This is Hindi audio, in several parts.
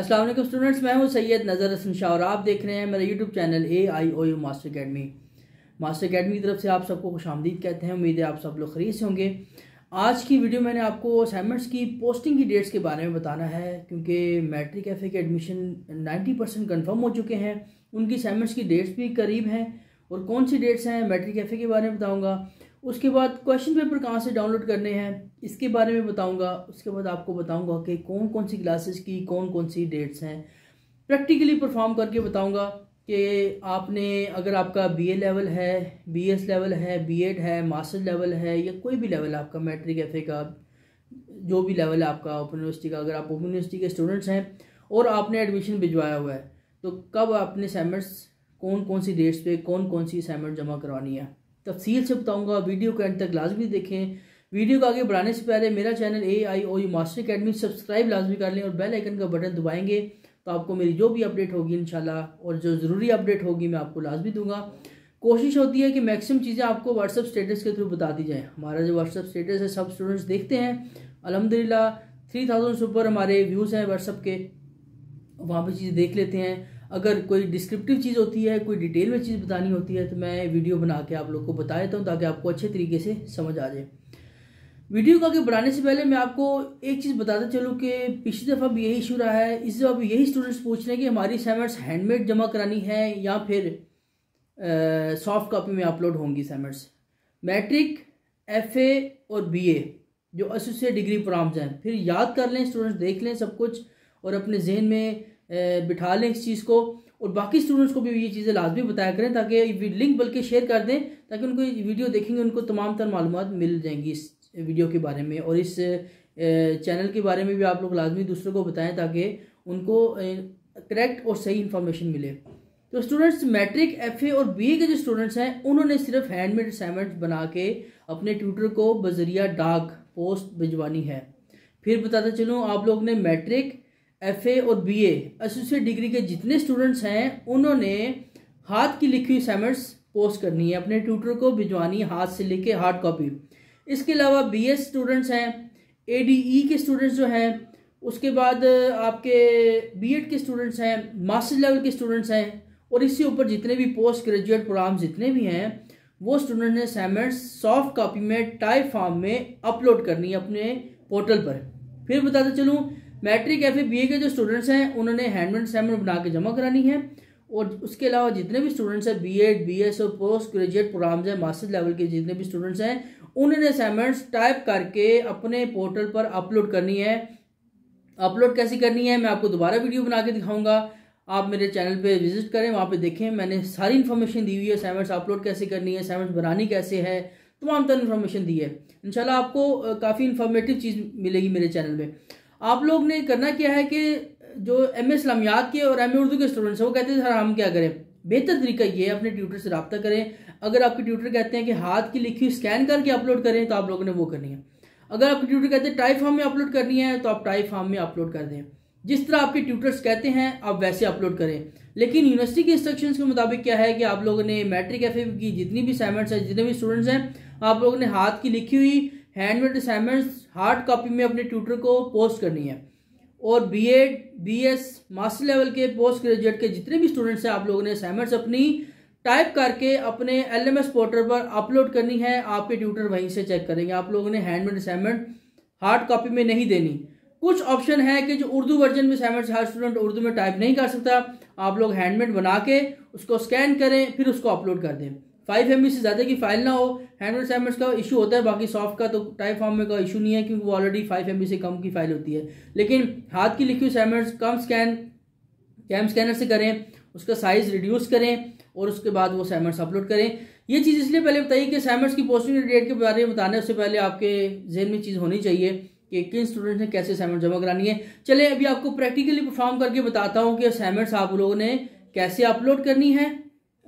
असलम स्टूडेंट्स मैं हूँ सैयद नज़र हसन शाह और आप देख रहे हैं मेरा YouTube channel A I O U master academy master academy की तरफ से आप सबको खुश आमदीद कहते हैं उम्मीद है आप सब लोग खरीद से होंगे आज की वीडियो मैंने आपको असाइनमेंट्स की पोस्टिंग की डेट्स के बारे में बताना है क्योंकि मैट्रिक एफ के एडमिशन नाइन्टी परसेंट कन्फर्म हो चुके हैं उनकी असाइनमेंट्स की डेट्स भी करीब हैं और कौन सी डेट्स हैं मैट्रिक एफ के बारे में बताऊँगा उसके बाद क्वेश्चन पेपर कहाँ से डाउनलोड करने हैं इसके बारे में बताऊंगा उसके बाद आपको बताऊंगा कि कौन कौन सी क्लासेस की कौन कौन सी डेट्स हैं प्रैक्टिकली परफॉर्म करके बताऊंगा कि आपने अगर आपका बीए लेवल है बीएस लेवल है बीएड है मास्टर लेवल है या कोई भी लेवल आपका मैट्रिक एफ का जो भी लेवल है आपका ओपन यूनिवर्सिटी का अगर आप ओपन यूनिवर्सिटी के स्टूडेंट्स हैं और आपने एडमिशन भिजवाया हुआ है तो कब आपने असाइनमेंट्स कौन कौन सी डेट्स पे कौन कौन सी असाइनमेंट जमा करवानी है तफसील से बताऊँगा वीडियो के अंत तक लाजमी देखें वीडियो को आगे बढ़ाने से पहले मेरा channel A I O U master academy subscribe लाजमी कर लें और बेल आइकन का बटन दबाएंगे तो आपको मेरी जो भी अपडेट होगी इनशाला और जो ज़रूरी अपडेट होगी मैं आपको लाजमी दूंगा कोशिश होती है कि मैक्सिमम चीज़ें आपको व्हाट्सअप स्टेटस के थ्रू बता दी जाएँ हमारा जो व्हाट्सअप स्टेटस है सब स्टूडेंट्स देखते हैं अलहमदिल्ला थ्री थाउजेंड से ऊपर हमारे व्यूज़ हैं व्हाट्सअप के वहाँ पर चीज़ें देख लेते हैं अगर कोई डिस्क्रिप्टिव चीज़ होती है कोई डिटेल में चीज़ बतानी होती है तो मैं वीडियो बना के आप लोग को बता देता हूँ ताकि आपको अच्छे तरीके से समझ आ जाए वीडियो को आगे बढ़ाने से पहले मैं आपको एक चीज़ बताता चलूँ कि पिछली दफ़ा भी यही इशू रहा है इस दफ़ा भी यही स्टूडेंट्स पूछ रहे हैं कि हमारी असाइनमेंट्स हैंडमेड जमा करानी है या फिर सॉफ्ट कापी में अपलोड होंगी असाइनमेंट्स मैट्रिक एफ और बी जो एसोसिएट डिग्री प्रोग्राम्स हैं फिर याद कर लें स्टूडेंट्स देख लें सब कुछ और अपने जहन में बिठा लें इस चीज़ को और बाकी स्टूडेंट्स को भी ये चीज़ें लाजमी बताया करें ताकि लिंक बल्कि शेयर कर दें ताकि उनको वीडियो देखेंगे उनको तमाम तर मालूम मिल जाएंगी इस वीडियो के बारे में और इस चैनल के बारे में भी आप लोग लाजमी दूसरों को बताएं ताकि उनको करेक्ट और सही इन्फॉर्मेशन मिले तो स्टूडेंट्स मैट्रिक एफ और बी के जो स्टूडेंट्स हैं उन्होंने सिर्फ हैंडमेड असाइनमेंट बना के अपने ट्यूटर को बजरिया डाक पोस्ट भिजवानी है फिर बताते चलूँ आप लोग ने मैट्रिक एफ ए और बी एसोसिएट डिग्री के जितने स्टूडेंट्स हैं उन्होंने हाथ की लिखी हुई असाइनमेंट्स पोस्ट करनी है अपने ट्यूटर को भिजवानी हाथ से लेके हार्ड कॉपी इसके अलावा बी एस स्टूडेंट्स हैं ए डी ई के स्टूडेंट्स जो हैं उसके बाद आपके बी एड के स्टूडेंट्स हैं मास्टर लेवल के स्टूडेंट्स हैं और इसी ऊपर जितने भी पोस्ट ग्रेजुएट प्रोग्राम जितने भी हैं वो स्टूडेंट ने असाइनमेंट्स सॉफ्ट कॉपी में टाइप फॉर्म में अपलोड करनी है अपने पोर्टल पर फिर बताते चलूँ मैट्रिक या फिर बी के जो स्टूडेंट्स हैं उन्होंने हैंडमेड असाइनमेंट बना के जमा करानी है और उसके अलावा जितने भी स्टूडेंट्स हैं बी एड बी एस और पोस्ट ग्रेजुएट प्रोग्राम्स हैं मास्टर्स लेवल के जितने भी स्टूडेंट्स हैं उन्होंने असाइनमेंट्स टाइप करके अपने पोर्टल पर अपलोड करनी है अपलोड कैसे करनी है मैं आपको दोबारा वीडियो बना के दिखाऊंगा आप मेरे चैनल पे विजिट करें वहाँ पे देखें मैंने सारी इन्फॉर्मेशन दी हुई है असाइनमेंट्स अपलोड कैसे करनी है असाइनमेंट्स बनानी कैसे है तमाम तरह इन्फॉर्मेशन दी है इंशाल्लाह आपको काफ़ी इन्फॉर्मेटिव चीज़ मिलेगी मेरे चैनल में आप लोग ने करना क्या है कि जो एम ए इस्लामियात के और एम ए उर्दू के स्टूडेंट्स हैं वो कहते हैं सर हम क्या करें बेहतर तरीका ये है अपने ट्यूटर से रबता करें अगर आपके ट्यूटर कहते हैं कि हाथ की लिखी हुई स्कैन करके अपलोड करें तो आप लोगों ने वो करनी है अगर आपके ट्यूटर कहते हैं टाइप फॉर्म में अपलोड करनी है तो आप टाइप फॉर्म में अपलोड कर दें जिस तरह आपके ट्यूटर्स कहते हैं आप वैसे अपलोड करें लेकिन यूनिवर्सिटी के इंस्ट्रक्शंस के मुताबिक क्या है कि आप लोगों ने मैट्रिक एफ की जितनी भी असाइनमेंट्स हैं जितने भी स्टूडेंट्स हैं आप लोगों ने हाथ की लिखी हुई हैंडमेड असाइनमेंट्स हार्ड कॉपी में अपने ट्यूटर को पोस्ट करनी है और B Ed B S master level के पोस्ट ग्रेजुएट के जितने भी स्टूडेंट्स हैं आप लोगों ने असाइनमेंट्स अपनी टाइप करके अपने एल एम एस पोर्टल पर अपलोड करनी है आपके ट्यूटर वहीं से चेक करेंगे आप लोगों ने हैंडमेड असाइनमेंट हार्ड कॉपी में नहीं देनी कुछ ऑप्शन है कि जो उर्दू वर्जन में असाइनमेंट्स हर स्टूडेंट उर्दू में टाइप नहीं कर सकता आप लोग हैंडमेड बना के उसको स्कैन करें फिर उसको अपलोड कर दें फाइव एम से ज़्यादा की फाइल ना हो हैंड्रेड सैमेंट्स का इशू होता है बाकी सॉफ्ट का तो टाइप फॉर्म में का इशू नहीं है क्योंकि वो ऑलरेडी फाइव एम से कम की फाइल होती है लेकिन हाथ की लिखी हुई assignments cam scan cam scanner से करें उसका साइज रिड्यूस करें और उसके बाद वो सैमेंट्स अपलोड करें ये चीज़ इसलिए पहले बताइए कि सैमेंट्स की पोस्टिंग डेट के बारे में बताने उससे पहले आपके जहन में चीज़ होनी चाहिए कि किन स्टूडेंट ने कैसे सैमर जमा करानी है चले अभी आपको प्रैक्टिकली परफॉर्म करके बताता हूँ कि सैमेंट्स आप लोगों ने कैसे अपलोड करनी है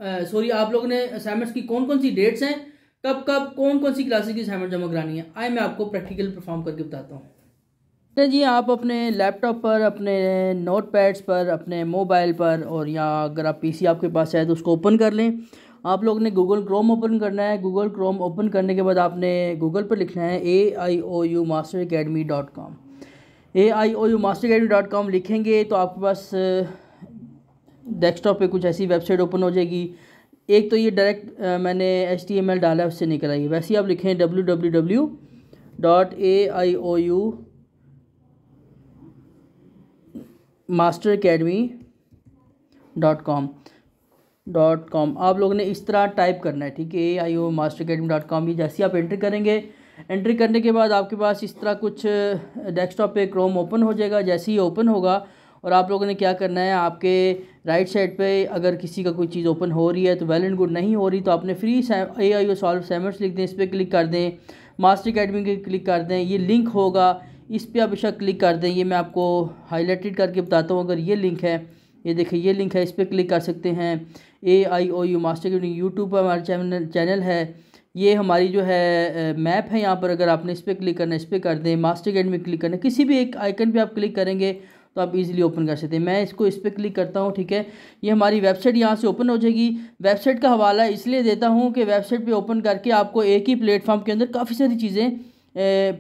सॉरी आप लोगों ने असाइनमेंट्स की कौन कौन सी डेट्स हैं कब कब कौन कौन सी क्लासेस की असाइनमेंट जमा करानी है आए मैं आपको प्रैक्टिकल परफॉर्म करके बताता हूँ तो जी आप अपने लैपटॉप पर अपने नोट पैड्स पर अपने मोबाइल पर और या अगर आप पीसी आपके पास है तो उसको ओपन कर लें आप लोग ने गूगल क्रोम ओपन करना है गूगल क्रोम ओपन करने के बाद आपने गूगल पर लिखना है A I O U master academy dot com A I O U master academy dot com लिखेंगे तो आपके पास डेस्कटॉप पे कुछ ऐसी वेबसाइट ओपन हो जाएगी एक तो ये डायरेक्ट मैंने एच टी एम एल डाला है उससे निकल आई वैसे ही आप लिखें W W W dot A I O U master academy dot com dot com आप लोगों ने इस तरह टाइप करना है ठीक है A I O master academy dot com ये जैसे आप एंट्री करेंगे एंट्री करने के बाद आपके पास इस तरह कुछ डेस्कटॉप पे क्रोम ओपन हो जाएगा जैसे ही ओपन होगा और आप लोगों ने क्या करना है आपके राइट साइड पे अगर किसी का कोई चीज़ ओपन हो रही है तो वेल एंड गुड नहीं हो रही तो आपने free A I O solve सेमर्स लिख दें इस पर क्लिक कर दें मास्टर अकेडमी के क्लिक कर दें ये लिंक होगा इस पर आप बेशक क्लिक कर दें ये मैं आपको हाईलाइटेड करके बताता हूँ अगर ये लिंक है ये देखिए ये लिंक है इस पर क्लिक कर सकते हैं A I O U master academy YouTube पर हमारा चैनल चैनल है ये हमारी जो है मैप है यहाँ पर अगर आपने इस पर क्लिक करना है इस पर कर दें मास्टर अकेडमी क्लिक करना किसी भी एक आइकन पे आप क्लिक करेंगे तो आप इजीली ओपन कर सकते हैं मैं इसको इस पर क्लिक करता हूँ ठीक है ये हमारी वेबसाइट यहाँ से ओपन हो जाएगी वेबसाइट का हवाला इसलिए देता हूँ कि वेबसाइट पर ओपन करके आपको एक ही प्लेटफॉर्म के अंदर काफ़ी सारी चीज़ें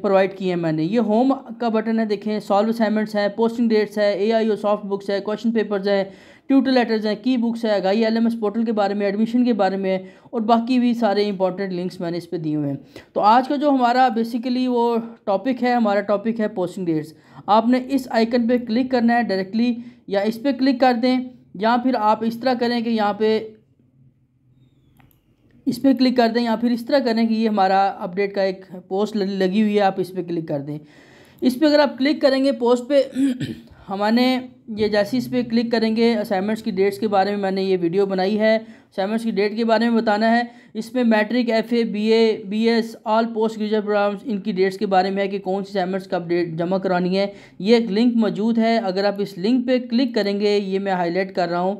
प्रोवाइड की हैं मैंने ये होम का बटन है देखें सॉल्व असाइनमेंट्स हैं पोस्टिंग डेट्स है A I O soft books है क्वेश्चन पेपर्स हैं ट्यूटर लेटर्स हैं की बुक्स है गाई एल पोर्टल के बारे में एडमिशन के बारे में और बाकी भी सारे इंपॉर्टेंट लिंक्स मैंने इस पर दिए हुए हैं तो आज का जो हमारा बेसिकली वो टॉपिक है हमारा टॉपिक है पोस्टिंग डेट्स आपने इस आइकन पर क्लिक करना है डायरेक्टली या इस पर क्लिक कर दें या फिर आप इस तरह करें कि यहाँ पे इस पर क्लिक कर दें या फिर इस तरह करें कि ये हमारा अपडेट का एक पोस्ट लगी हुई है आप इस पर क्लिक कर दें इस पर अगर आप क्लिक करेंगे पोस्ट पे हमने ये जैसे इस पर क्लिक करेंगे असाइनमेंट्स की डेट्स के बारे में मैंने ये वीडियो बनाई है असाइनमेंट्स की डेट के बारे में बताना है इसमें matric F A B A B S all post graduate programs इनकी डेट्स के बारे में है कि कौन सी असाइनमेंट्स कब डेट जमा करानी है ये एक लिंक मौजूद है अगर आप इस लिंक पर क्लिक करेंगे ये मैं हाईलाइट कर रहा हूँ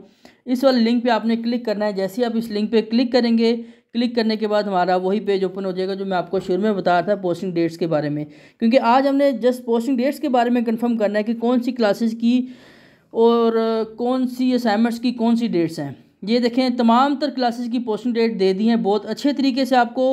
इस वाले लिंक पर आपने क्लिक करना है जैसे आप इस लिंक पर क्लिक करेंगे क्लिक करने के बाद हमारा वही पेज ओपन हो जाएगा जो मैं आपको शुरू में बता रहा था पोस्टिंग डेट्स के बारे में क्योंकि आज हमने जस्ट पोस्टिंग डेट्स के बारे में कंफर्म करना है कि कौन सी क्लासेस की और कौन सी असाइनमेंट्स की कौन सी डेट्स हैं ये देखें तमाम तर क्लासेस की पोस्टिंग डेट दे दी हैं बहुत अच्छे तरीके से आपको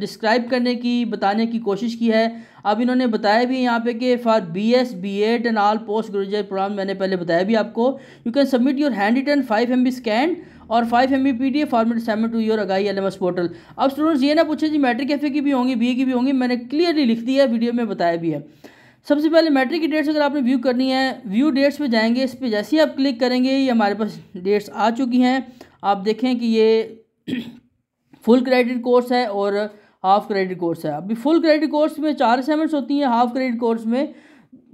डिस्क्राइब करने की बताने की कोशिश की है अब इन्होंने बताया भी यहाँ पे कि for B S B ed and all post graduate program मैंने पहले बताया भी आपको you can submit your hand return five M B scan और five M B P D F format send to your अगाई एल एम एस पोर्टल अब स्टूडेंट्स ये ना पूछे जी मैट्रिक एफ ए की भी होंगी बी ए की भी होंगी मैंने क्लियरली लिख दिया है वीडियो में बताया भी है सबसे पहले मैट्रिक की डेट्स अगर आपने व्यू करनी है व्यू डेट्स पे जाएंगे इस पर जैसे ही आप क्लिक करेंगे ये हमारे पास डेट्स आ चुकी हैं आप देखें कि ये फुल क्रेडिट कोर्स है और हाफ क्रेडिट कोर्स है अभी फुल क्रेडिट कोर्स में चार असाइनमेंट्स होती हैं हाफ क्रेडिट कोर्स में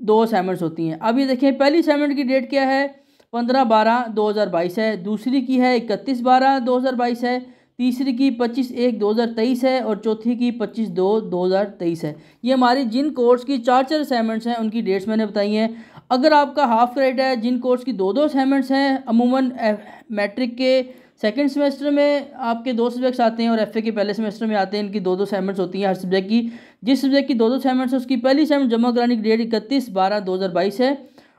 दो असाइनमेंट्स होती हैं अब ये देखें पहली असाइनमेंट की डेट क्या है पंद्रह बारह दो हज़ार बाईस है दूसरी की है इकतीस बारह दो हज़ार बाईस है तीसरी की पच्चीस एक दो हज़ार तेईस है और चौथी की पच्चीस दो दो हज़ार तेईस है ये हमारी जिन कोर्स की चार चार असाइनमेंट्स हैं उनकी डेट्स मैंने बताई हैं अगर आपका हाफ क्रेडिट है जिन कोर्स की दो दो असाइनमेंट्स हैं अमूमन मैट्रिक के सेकेंड सेमेस्टर में आपके दो सब्जेक्ट्स आते हैं और एफ के पहले सेमेस्टर में आते हैं इनकी दो दो सेमेंट्स होती हैं हर सब्जेक्ट की जिस सब्जेक्ट की दो दो है उसकी पहली सेमेंट जमा कराने की डेट इकतीस बारह दो हज़ार बाईस है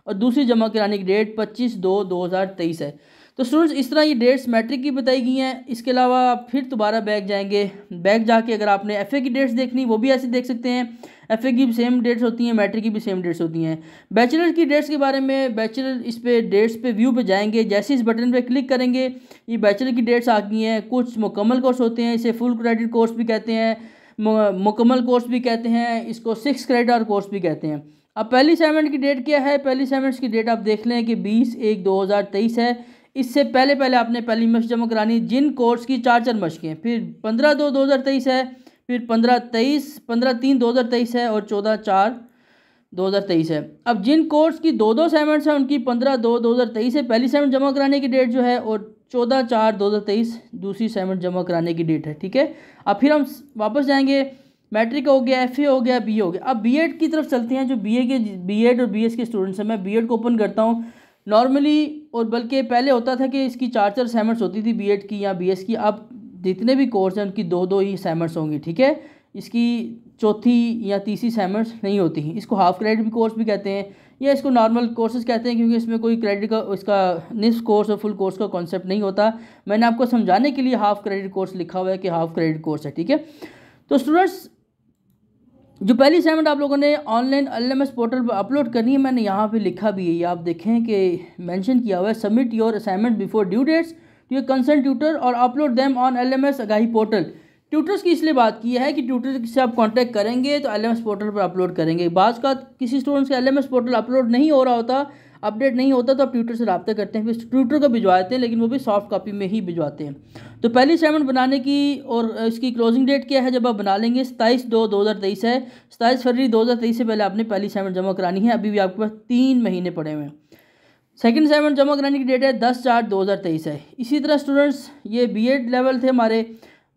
और दूसरी जमा कराने की डेट पच्चीस दो दो हज़ार तेईस है तो स्टूडेंट्स इस तरह ये डेट्स मैट्रिक की बताई गई हैं इसके अलावा फिर दोबारा बैग जाएंगे बैग जाके अगर आपने एफ़ की डेट्स देखनी वो भी ऐसे देख सकते हैं एफ़ की भी सेम डेट्स होती हैं मैट्रिक की भी सेम डेट्स होती हैं बैचलर की डेट्स के बारे में बैचलर इस पर डेट्स पे व्यू पे जाएंगे जैसे इस बटन पे क्लिक करेंगे ये बैचलर की डेट्स आ गई हैं कुछ मुकम्मल कोर्स होते हैं इसे फुल क्रेडिट कोर्स भी कहते हैं मुकम्मल कोर्स भी कहते हैं इसको सिक्स क्रेडिट और कोर्स भी कहते हैं अब पहली असाइनमेंट की डेट क्या है पहली असाइनमेंट्स की डेट आप देख लें कि बीस एक दो हज़ार तेईस है इससे पहले पहले आपने पहली मश जमा करानी जिन कोर्स की चार चार मशकें फिर पंद्रह दो दो हज़ार तेईस है फिर पंद्रह तेईस पंद्रह तीन दो हज़ार तेईस है और चौदह चार दो हज़ार तेईस है अब जिन कोर्स की दो दो असाइनमेंट्स हैं उनकी पंद्रह दो दो हज़ार तेईस है पहली असाइनमेंट जमा कराने की डेट जो है और चौदह चार दो हज़ार तेईस दूसरी असाइनमेंट जमा कराने की डेट है ठीक है अब फिर हम वापस जाएंगे मैट्रिक हो गया एफ हो गया बी हो गया अब बी की तरफ चलते हैं जो बी के बी और बी के स्टूडेंट्स हैं मैं बी को ओपन करता हूँ नॉर्मली और बल्कि पहले होता था कि इसकी चार चार असाइनमेंट्स होती थी बी की या बी की अब जितने भी कोर्स हैं उनकी दो दो ही असाइनमेंट्स होंगी ठीक है इसकी चौथी या तीसरी असाइनमेंट्स नहीं होती हैं इसको हाफ क्रेडिट भी कोर्स भी कहते हैं या इसको नॉर्मल कोर्सेज कहते हैं क्योंकि इसमें कोई क्रेडिट का इसका निस कोर्स और फुल कोर्स का कॉन्सेप्ट नहीं होता मैंने आपको समझाने के लिए हाफ क्रेडिट कोर्स लिखा हुआ है कि हाफ क्रेडिट कोर्स है ठीक है तो स्टूडेंट्स जो पहली असाइनमेंट आप लोगों ने ऑनलाइन एल पोर्टल पर अपलोड करनी है मैंने यहाँ पे लिखा भी है ये आप देखें कि मेंशन किया हुआ है submit your assignment before due dates to your concern tutor और upload them on L M portal tutors की इसलिए बात की है कि ट्यूटर से आप कॉन्टैक्ट करेंगे तो एल पोर्टल पर अपलोड करेंगे बाज का किसी स्टूडेंट्स का एल पोर्टल अपलोड नहीं हो रहा होता अपडेट नहीं होता तो आप ट्यूटर से रबता करते हैं फिर ट्विटर को भिजवाते हैं लेकिन वो भी सॉफ्ट कापी में ही भिजवाते हैं तो पहली असाइनमेंट बनाने की और इसकी क्लोजिंग डेट क्या है जब आप बना लेंगे सताईस दो दो हज़ार तेईस है सताईस फरवरी दो हज़ार तेईस से पहले आपने पहली असाइनमेंट जमा करानी है अभी भी आपके पास तीन महीने पड़े हुए हैं सेकेंड असाइनमेंट जमा कराने की डेट है दस चार दो हज़ार तेईस है इसी तरह स्टूडेंट्स ये एड लेवल थे हमारे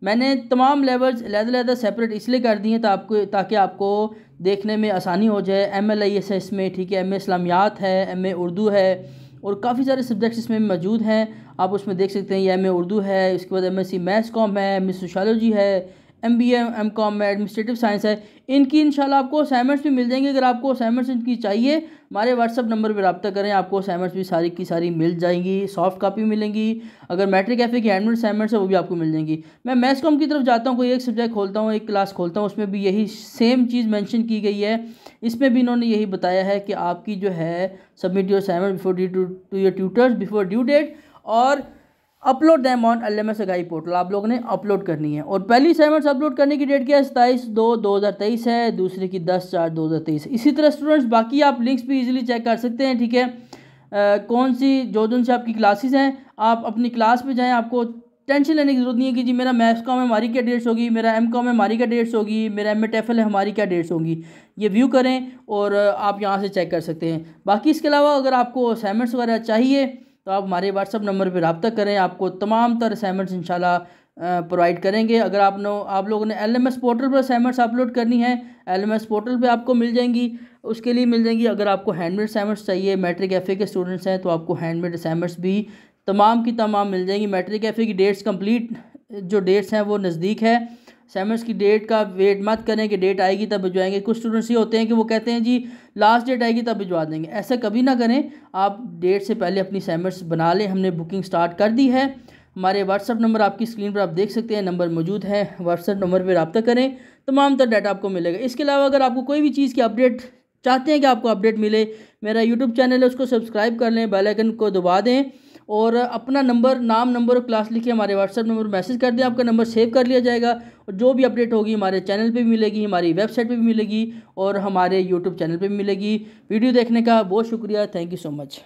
मैंने तमाम लेवल्स लहदा लहदा सेपरेट इसलिए कर दिए तो आपको ताकि आपको देखने में आसानी हो जाए एम एल आई एस है इसमें ठीक है एम ए इस्लामियात है एम ए उर्दू है और काफ़ी सारे सब्जेक्ट्स इसमें मौजूद हैं आप उसमें देख सकते हैं ये एम ए उर्दू है इसके बाद M S C maths com है एम ए सोशलॉजी है M B M M com में एडमिनिस्ट्रेटिव साइंस है इनकी शाला आपको असाइनमेंट्स भी मिल जाएंगे अगर आपको असाइनमेंट्स इनकी चाहिए हमारे व्हाट्सअप नंबर पर रबा करें आपको असाइनमेंट्स भी सारी की सारी मिल जाएंगी सॉफ्ट कापी मिलेंगी अगर मैट्रिक ए की हैंडमेड असाइनमेंट्स है वो भी आपको मिल जाएंगी मैं मैथ्स कॉम e की तरफ जाता हूँ कोई एक सब्जेक्ट खोलता हूँ एक क्लास खोलता हूँ उसमें भी यही सेम चीज़ मैंशन की गई है इसमें भी इन्होंने यही बताया है कि आपकी जो है submit your assignment before due to your tutors before due date और upload them on L M S एगाई पोर्टल आप लोगों ने अपलोड करनी है और पहली असाइनमेंट्स अपलोड करने की डेट क्या है सताईस दो दो हज़ार तेईस है दूसरे की दस चार दो हज़ार तेईस इसी तरह स्टूडेंट्स बाकी आप लिंक्स भी इजीली चेक कर सकते हैं ठीक है आ, कौन सी जो जो से आपकी क्लासेस हैं आप अपनी क्लास में जाएँ आपको टेंशन लेने की जरूरत नहीं है कि जी मेरा मैथ्स कॉम है हमारी क्या डेट्स होगी मेरा एम कॉम है हमारी क्या डेट्स होगी मेरा एम एफ एल है हमारी क्या डेट्स होगी ये व्यू करें और आप यहाँ से चेक कर सकते हैं बाकी इसके अलावा अगर आपको असाइनमेंट्स वगैरह चाहिए तो आप हमारे व्हाट्सअप नंबर पर रबता करें आपको तमाम तर असाइनमेंट्स शाला प्रोवाइड करेंगे अगर आप नो आप लोगों ने एलएमएस पोर्टल पर असाइनमेंट्स अपलोड करनी है एलएमएस पोर्टल पे आपको मिल जाएंगी उसके लिए मिल जाएंगी अगर आपको हैंडमेड असाइनमेंट्स चाहिए मैट्रिक एफ़े के स्टूडेंट्स हैं तो आपको हैंडमेड असाइनमेंट्स भी तमाम की तमाम मिल जाएंगी मैट्रिक एफ़े की डेट्स कम्प्लीट जो डेट्स हैं वो नज़दीक है सेमेस्टर की डेट का वेट मत करें कि डेट आएगी तब भिजवाएंगे कुछ स्टूडेंट्स ये होते हैं कि वो कहते हैं जी लास्ट डेट आएगी तब भिजवा देंगे ऐसा कभी ना करें आप डेट से पहले अपनी सेमेस्टर बना लें हमने बुकिंग स्टार्ट कर दी है हमारे व्हाट्सअप नंबर आपकी स्क्रीन पर आप देख सकते हैं नंबर मौजूद है व्हाट्सअप नंबर पर रबता करें तमाम तर डाटा आपको मिलेगा इसके अलावा अगर आपको कोई भी चीज़ की अपडेट चाहते हैं कि आपको अपडेट मिले मेरा यूट्यूब चैनल है उसको सब्सक्राइब कर लें बेलाइकन को दबा दें और अपना नंबर नाम नंबर और क्लास लिखे हमारे व्हाट्सएप नंबर मैसेज कर दें आपका नंबर सेव कर लिया जाएगा और जो भी अपडेट होगी हमारे चैनल पे भी मिलेगी हमारी वेबसाइट पे भी मिलेगी और हमारे यूट्यूब चैनल पे भी मिलेगी वीडियो देखने का बहुत शुक्रिया थैंक यू सो मच